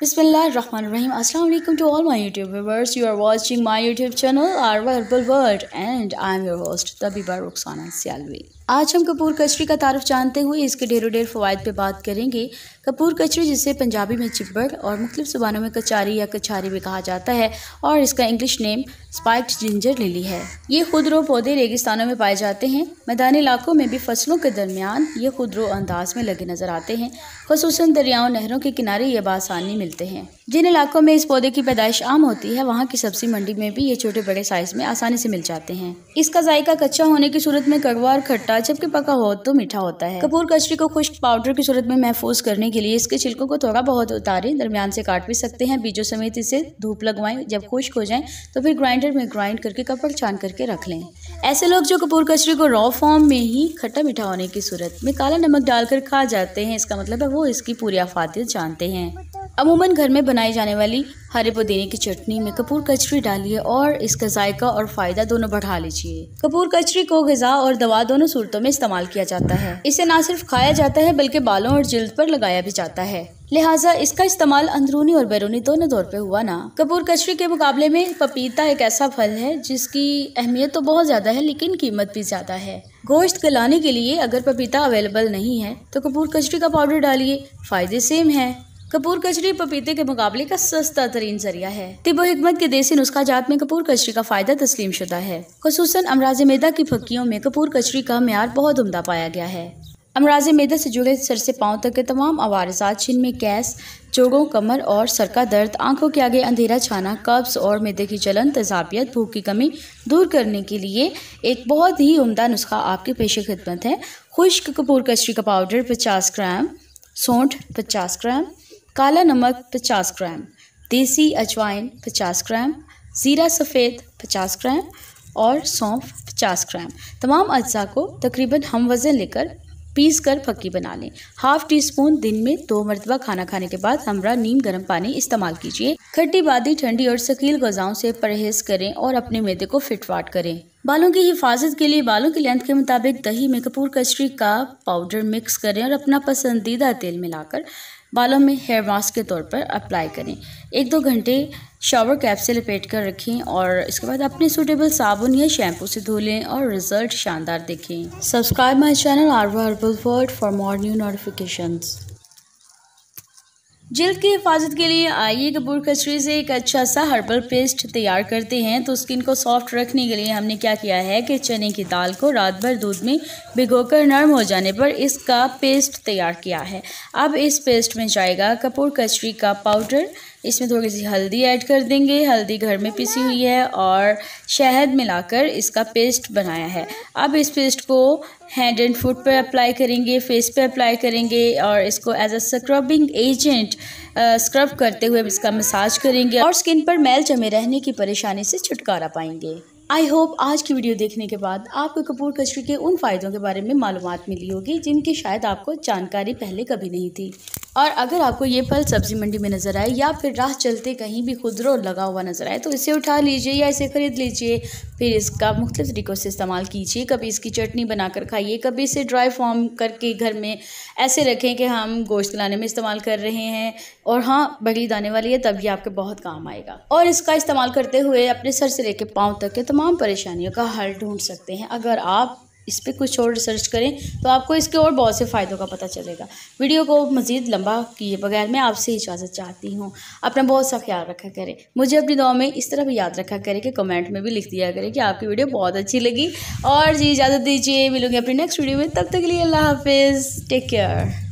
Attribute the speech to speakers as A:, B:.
A: Bismillahirrahmanirrahim. Assalamu to all all my YouTube viewers. You are watching my YouTube channel Arwahbul World and I am your host Tabiba Rukhsana आज हम कपूर कचरी का तारफ जानते हुए इसके ढेरों ढेर फ़वाद पे बात करेंगे कपूर कचरी जिसे पंजाबी में चिब्बड़ और मुख्तलिफ ज़ुबानों में कचारी या कचारी भी कहा जाता है और इसका English name spiked ginger lily है ये खुदरो पौधे रेगिस्तानों में पाए जाते हैं मैदानी इलाकों में भी फसलों के दरमियान ये खुदरो अंदाज में लगे नज़र आते हैं खसूस दरियाओं नहरों के किनारे ये बासानी मिलते हैं जिन इलाकों में इस पौधे की पैदाइश आम होती है वहाँ की सब्जी मंडी में भी ये छोटे बड़े साइज में आसानी से मिल जाते हैं इसका जायका कच्चा होने की सूरत में कड़वा और खट्टा जबकि पका हो तो मीठा होता है कपूर कचरी को खुश्क पाउडर की सूरत में महफूज करने के लिए इसके छिलकों को थोड़ा बहुत उतारे दरमियान से काट भी सकते हैं बीजों समेत इसे धूप लगवाएं जब खुश्क हो जाए तो फिर ग्राइंडर में ग्राइंड करके कपड़ छान करके रख लें ऐसे लोग जो कपूर कचरी को रॉ फॉर्म में ही खट्टा मीठा होने की सूरत में काला नमक डालकर खा जाते हैं इसका मतलब है वो इसकी पूरी आफातियत जानते हैं अमूमन घर में बनाई जाने वाली हरे पुदीने की चटनी में कपूर कचरी डालिए और इसका जायका और फायदा दोनों बढ़ा लीजिए कपूर कचरी को गजा और दवा दोनों सूरतों में इस्तेमाल किया जाता है इसे न सिर्फ खाया जाता है बल्कि बालों और जिल्द पर लगाया भी जाता है लिहाजा इसका इस्तेमाल अंदरूनी और बैरूनी दोनों दौर पे हुआ ना कपूर कचरी के मुकाबले में पपीता एक ऐसा फल है जिसकी अहमियत तो बहुत ज्यादा है लेकिन कीमत भी ज्यादा है गोश्त गलाने के लिए अगर पपीता अवेलेबल नहीं है तो कपूर कचरी का पाउडर डालिए फायदे सेम है कपूर कचरी पपीते के मुकाबले का सस्ता तरीन जरिया है तिबो हमत के देसी नुस्खा जात में कपूर कचरी का फायदा तस्लीम शुदा है खसूस अमराज मैदा की फकियों में कपूर कचरी का मैार बहुत उमदा पाया गया है अमराज मैदा से जुड़े सर से पाँव तक के तमाम आवारजात छिन में कैस जोड़ों कमर और सर का दर्द आंखों के आगे अंधेरा छाना कब्ज और मैदे की जलन तजाबियत भूख की कमी दूर करने के लिए एक बहुत ही उमदा नुस्खा आपकी पेश खिदमत है खुश्क कपूर कचरी का पाउडर पचास ग्राम सौंठ पचास ग्राम काला नमक 50 ग्राम देसी अजवाइन 50 ग्राम ज़ीरा सफ़ेद 50 ग्राम और सौंफ 50 ग्राम तमाम अज्जा को तकरीबन हम वज़न लेकर पीस कर पक्की बना लें हाफ टी स्पून दिन में दो मरतबा खाना खाने के बाद हमरा नीम गर्म पानी इस्तेमाल कीजिए खट्टी बादी ठंडी और शकील गजाओं से परहेज करें और अपने मैदे को फिटवाट करें बालों की हिफाजत के लिए बालों की लेंथ के मुताबिक दही में कपूर कचरी का पाउडर मिक्स करें और अपना पसंदीदा तेल मिलाकर बालों में हेयर मास्क के तौर पर अप्लाई करें एक दो घंटे शावर कैप से लपेट कर रखें और इसके बाद अपने सूटेबल साबुन या शैम्पू से धो लें और रिजल्ट शानदार देखें subscribe my channel Aarva herbal world for more new notifications जल्द की हिफाजत के लिए आइए कपूर कचरी से एक अच्छा सा हर्बल पेस्ट तैयार करते हैं तो स्किन को सॉफ्ट रखने के लिए हमने क्या किया है कि चने की दाल को रात भर दूध में भिगोकर नरम हो जाने पर इसका पेस्ट तैयार किया है अब इस पेस्ट में जाएगा कपूर कचरी का पाउडर इसमें थोड़ी सी हल्दी ऐड कर देंगे हल्दी घर में पिसी हुई है और शहद मिलाकर इसका पेस्ट बनाया है अब इस पेस्ट को हैंड एंड फुट पर अप्लाई करेंगे फेस पर अप्लाई करेंगे और इसको as a scrubbing agent scrub करते हुए इसका मसाज करेंगे और स्किन पर मैल जमे रहने की परेशानी से छुटकारा पाएंगे आई होप आज की वीडियो देखने के बाद आपको कपूर कचरी के उन फ़ायदों के बारे में मालूम मिली होगी जिनकी शायद आपको जानकारी पहले कभी नहीं थी और अगर आपको ये फल सब्ज़ी मंडी में नज़र आए या फिर राह चलते कहीं भी खुदरो लगा हुआ नज़र आए तो इसे उठा लीजिए या इसे ख़रीद लीजिए फिर इसका मुख्त तरीक़ों से इस्तेमाल कीजिए कभी इसकी चटनी बनाकर खाइए कभी इसे ड्राई फॉर्म करके घर में ऐसे रखें कि हम गोश्त लाने में इस्तेमाल कर रहे हैं और हाँ बड़ी दाने वाली है तब ये आपके बहुत काम आएगा और इसका इस्तेमाल करते हुए अपने सर से लेकर पाँव तक के तमाम परेशानियों का हल ढूंढ सकते हैं अगर आप इस पर कुछ और रिसर्च करें तो आपको इसके और बहुत से फ़ायदों का पता चलेगा वीडियो को मज़ीद लंबा किए बगैर मैं आपसे इजाज़त चाहती हूँ अपना बहुत सा ख्याल रखा करें मुझे अपनी दुआ में इस तरह भी याद रखा करें कि कमेंट में भी लिख दिया करें कि आपकी वीडियो बहुत अच्छी लगी और जी इजाज़त दीजिए मिलूंगी अपनी नेक्स्ट वीडियो में तब तक के लिए अल्लाह हाफिज़ टेक केयर